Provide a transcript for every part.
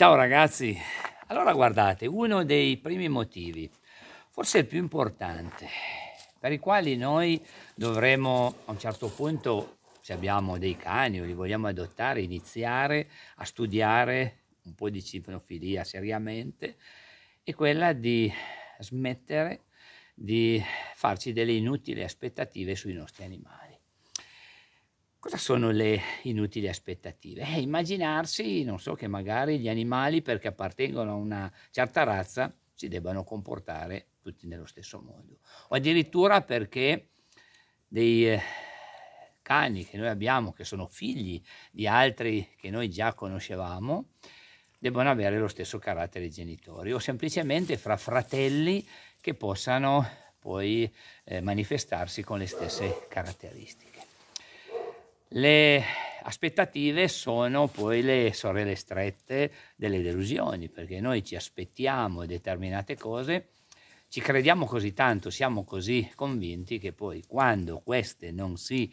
Ciao ragazzi, allora guardate, uno dei primi motivi, forse il più importante, per i quali noi dovremo a un certo punto, se abbiamo dei cani o li vogliamo adottare, iniziare a studiare un po' di cipnofilia seriamente, è quella di smettere di farci delle inutili aspettative sui nostri animali. Cosa sono le inutili aspettative? Eh, immaginarsi, non so, che magari gli animali, perché appartengono a una certa razza, si debbano comportare tutti nello stesso modo. O addirittura perché dei eh, cani che noi abbiamo, che sono figli di altri che noi già conoscevamo, debbano avere lo stesso carattere dei genitori, o semplicemente fra fratelli che possano poi eh, manifestarsi con le stesse caratteristiche. Le aspettative sono poi le sorelle strette delle delusioni, perché noi ci aspettiamo determinate cose, ci crediamo così tanto, siamo così convinti che poi quando queste non si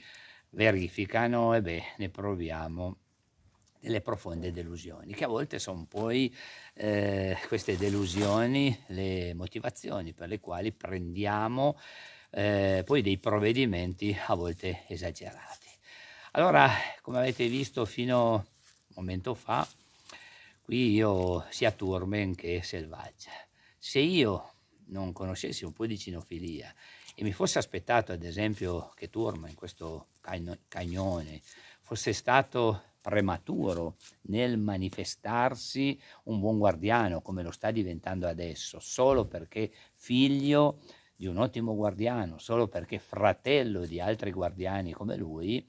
verificano, e eh beh, ne proviamo delle profonde delusioni, che a volte sono poi eh, queste delusioni le motivazioni per le quali prendiamo eh, poi dei provvedimenti a volte esagerati. Allora, come avete visto fino a un momento fa, qui io sia Turmen che Selvaggia. Se io non conoscessi un po' di cinofilia e mi fosse aspettato ad esempio che Turma questo cagnone fosse stato prematuro nel manifestarsi un buon guardiano come lo sta diventando adesso, solo perché figlio di un ottimo guardiano, solo perché fratello di altri guardiani come lui,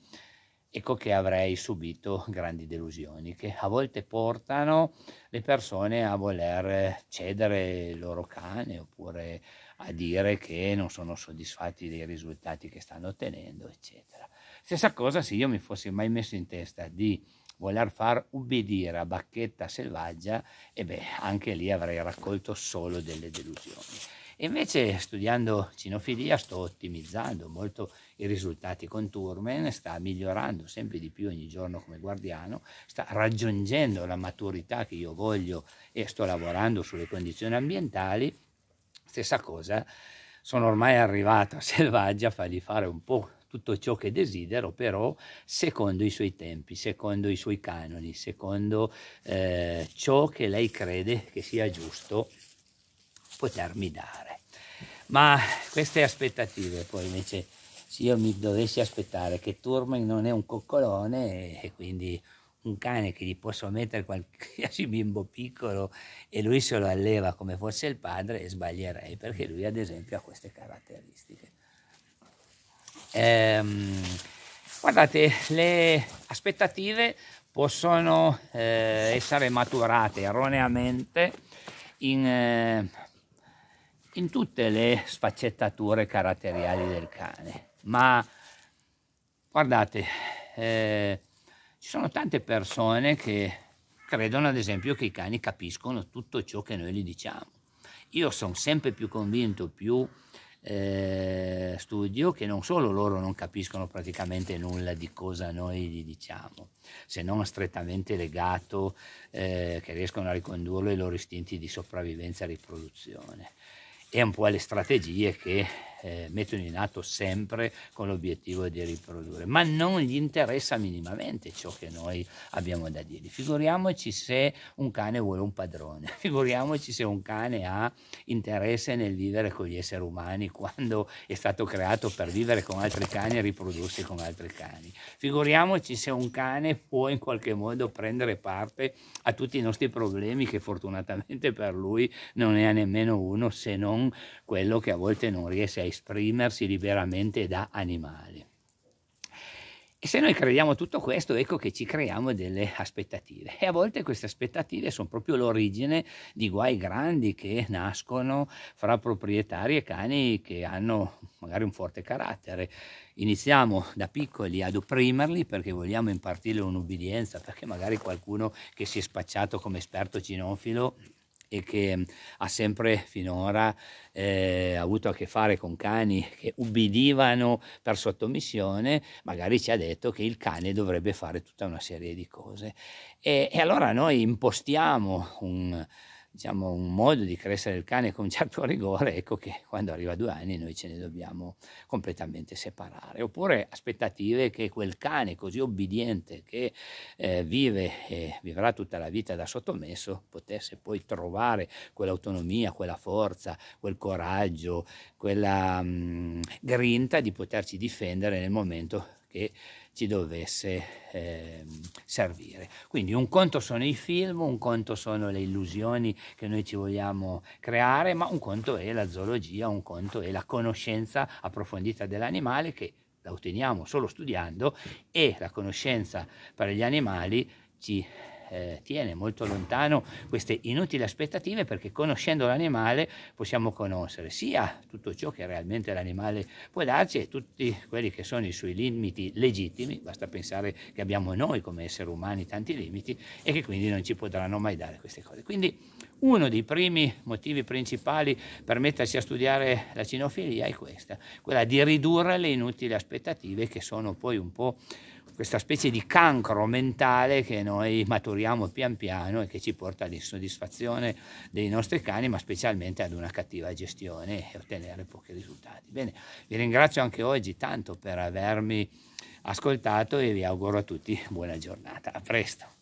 ecco che avrei subito grandi delusioni che a volte portano le persone a voler cedere il loro cane oppure a dire che non sono soddisfatti dei risultati che stanno ottenendo, eccetera. Stessa cosa se io mi fossi mai messo in testa di voler far ubbidire a bacchetta selvaggia, e beh, anche lì avrei raccolto solo delle delusioni. E invece studiando cinofilia sto ottimizzando molto i risultati con Turmen, sta migliorando sempre di più ogni giorno come guardiano, sta raggiungendo la maturità che io voglio e sto lavorando sulle condizioni ambientali. Stessa cosa, sono ormai arrivato a Selvaggia a fargli fare un po' tutto ciò che desidero, però secondo i suoi tempi, secondo i suoi canoni, secondo eh, ciò che lei crede che sia giusto potermi dare. Ma queste aspettative poi invece se io mi dovessi aspettare che Turman non è un coccolone e quindi un cane che gli posso mettere qualsiasi bimbo piccolo e lui se lo alleva come fosse il padre sbaglierei perché lui ad esempio ha queste caratteristiche. Ehm, guardate, le aspettative possono eh, essere maturate erroneamente in eh, in tutte le sfaccettature caratteriali del cane. Ma guardate, eh, ci sono tante persone che credono ad esempio che i cani capiscono tutto ciò che noi gli diciamo. Io sono sempre più convinto, più eh, studio, che non solo loro non capiscono praticamente nulla di cosa noi gli diciamo, se non strettamente legato, eh, che riescono a ricondurlo ai loro istinti di sopravvivenza e riproduzione e un po' alle strategie che eh, mettono in atto sempre con l'obiettivo di riprodurre, ma non gli interessa minimamente ciò che noi abbiamo da dire. Figuriamoci se un cane vuole un padrone, figuriamoci se un cane ha interesse nel vivere con gli esseri umani quando è stato creato per vivere con altri cani e riprodursi con altri cani. Figuriamoci se un cane può in qualche modo prendere parte a tutti i nostri problemi che fortunatamente per lui non ne ha nemmeno uno se non quello che a volte non riesce a esprimersi liberamente da animali. E se noi crediamo tutto questo, ecco che ci creiamo delle aspettative. E a volte queste aspettative sono proprio l'origine di guai grandi che nascono fra proprietari e cani che hanno magari un forte carattere. Iniziamo da piccoli ad opprimerli perché vogliamo impartirle un'ubbidienza, perché magari qualcuno che si è spacciato come esperto cinofilo e che ha sempre finora eh, avuto a che fare con cani che ubbidivano per sottomissione, magari ci ha detto che il cane dovrebbe fare tutta una serie di cose. E, e allora noi impostiamo un diciamo, un modo di crescere il cane con un certo rigore, ecco che quando arriva a due anni noi ce ne dobbiamo completamente separare. Oppure aspettative che quel cane così obbediente che eh, vive e vivrà tutta la vita da sottomesso potesse poi trovare quell'autonomia, quella forza, quel coraggio, quella mh, mm, grinta di poterci difendere nel momento che ci dovesse eh, servire. Quindi un conto sono i film, un conto sono le illusioni che noi ci vogliamo creare, ma un conto è la zoologia, un conto è la conoscenza approfondita dell'animale che la otteniamo solo studiando e la conoscenza per gli animali ci eh, tiene molto lontano queste inutili aspettative perché conoscendo l'animale possiamo conoscere sia tutto ciò che realmente l'animale può darci e tutti quelli che sono i suoi limiti legittimi, basta pensare che abbiamo noi come esseri umani tanti limiti e che quindi non ci potranno mai dare queste cose. Quindi uno dei primi motivi principali per mettersi a studiare la cinofilia è questa, quella di ridurre le inutili aspettative che sono poi un po' questa specie di cancro mentale che noi maturiamo pian piano e che ci porta all'insoddisfazione dei nostri cani, ma specialmente ad una cattiva gestione e ottenere pochi risultati. Bene, vi ringrazio anche oggi tanto per avermi ascoltato e vi auguro a tutti buona giornata. A presto.